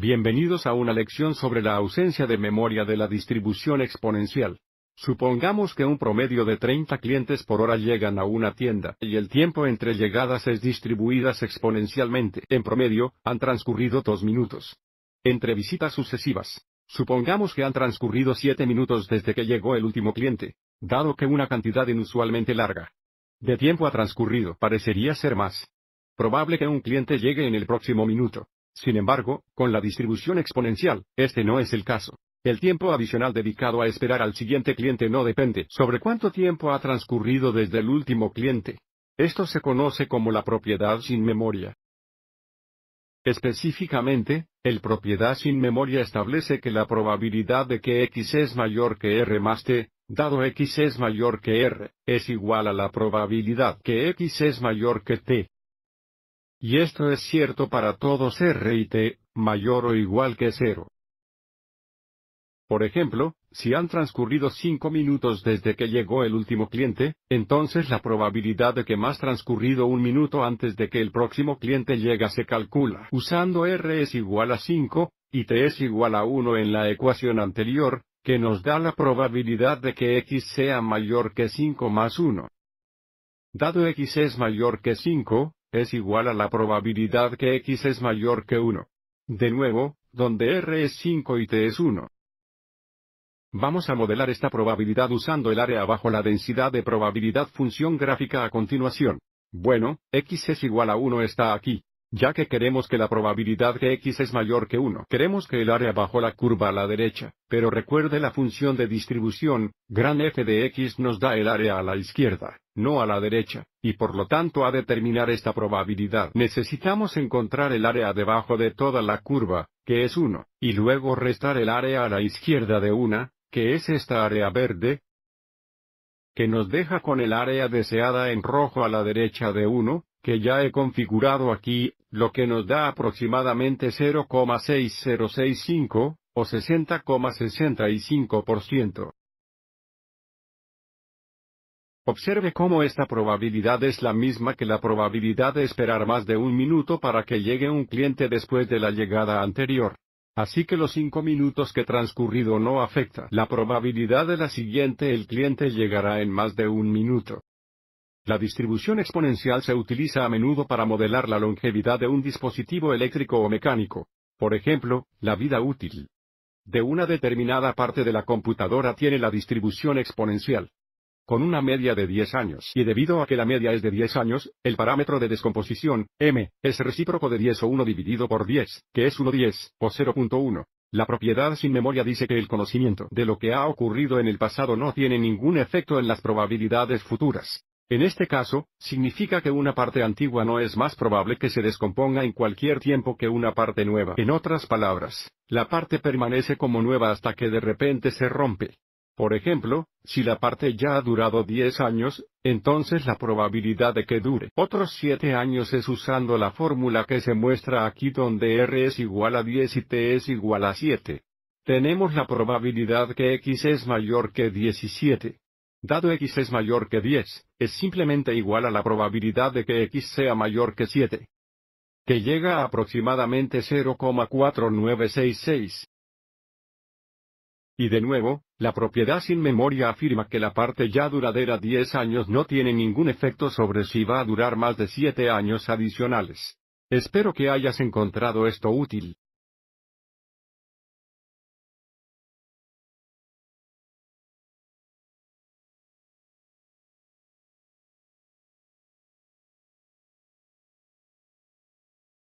Bienvenidos a una lección sobre la ausencia de memoria de la distribución exponencial. Supongamos que un promedio de 30 clientes por hora llegan a una tienda y el tiempo entre llegadas es distribuidas exponencialmente. En promedio, han transcurrido 2 minutos. Entre visitas sucesivas. Supongamos que han transcurrido siete minutos desde que llegó el último cliente, dado que una cantidad inusualmente larga de tiempo ha transcurrido, parecería ser más probable que un cliente llegue en el próximo minuto. Sin embargo, con la distribución exponencial, este no es el caso. El tiempo adicional dedicado a esperar al siguiente cliente no depende sobre cuánto tiempo ha transcurrido desde el último cliente. Esto se conoce como la propiedad sin memoria. Específicamente, el propiedad sin memoria establece que la probabilidad de que x es mayor que r más t, dado x es mayor que r, es igual a la probabilidad que x es mayor que t, y esto es cierto para todos R y T, mayor o igual que 0. Por ejemplo, si han transcurrido cinco minutos desde que llegó el último cliente, entonces la probabilidad de que más transcurrido un minuto antes de que el próximo cliente llega se calcula usando R es igual a 5, y T es igual a 1 en la ecuación anterior, que nos da la probabilidad de que X sea mayor que 5 más 1. Dado X es mayor que 5, es igual a la probabilidad que x es mayor que 1. De nuevo, donde r es 5 y t es 1. Vamos a modelar esta probabilidad usando el área bajo la densidad de probabilidad función gráfica a continuación. Bueno, x es igual a 1 está aquí. Ya que queremos que la probabilidad que x es mayor que 1, queremos que el área bajo la curva a la derecha, pero recuerde la función de distribución, gran f de x nos da el área a la izquierda no a la derecha, y por lo tanto a determinar esta probabilidad necesitamos encontrar el área debajo de toda la curva, que es 1, y luego restar el área a la izquierda de una, que es esta área verde, que nos deja con el área deseada en rojo a la derecha de 1, que ya he configurado aquí, lo que nos da aproximadamente 0,6065, o 60,65%. Observe cómo esta probabilidad es la misma que la probabilidad de esperar más de un minuto para que llegue un cliente después de la llegada anterior. Así que los cinco minutos que transcurrido no afecta la probabilidad de la siguiente el cliente llegará en más de un minuto. La distribución exponencial se utiliza a menudo para modelar la longevidad de un dispositivo eléctrico o mecánico. Por ejemplo, la vida útil de una determinada parte de la computadora tiene la distribución exponencial con una media de 10 años. Y debido a que la media es de 10 años, el parámetro de descomposición, m, es recíproco de 10 o 1 dividido por 10, que es 10, o 0.1. La propiedad sin memoria dice que el conocimiento de lo que ha ocurrido en el pasado no tiene ningún efecto en las probabilidades futuras. En este caso, significa que una parte antigua no es más probable que se descomponga en cualquier tiempo que una parte nueva. En otras palabras, la parte permanece como nueva hasta que de repente se rompe. Por ejemplo, si la parte ya ha durado 10 años, entonces la probabilidad de que dure otros 7 años es usando la fórmula que se muestra aquí donde R es igual a 10 y T es igual a 7. Tenemos la probabilidad que X es mayor que 17. Dado X es mayor que 10, es simplemente igual a la probabilidad de que X sea mayor que 7. Que llega a aproximadamente 0,4966. Y de nuevo, la propiedad sin memoria afirma que la parte ya duradera 10 años no tiene ningún efecto sobre si va a durar más de 7 años adicionales. Espero que hayas encontrado esto útil.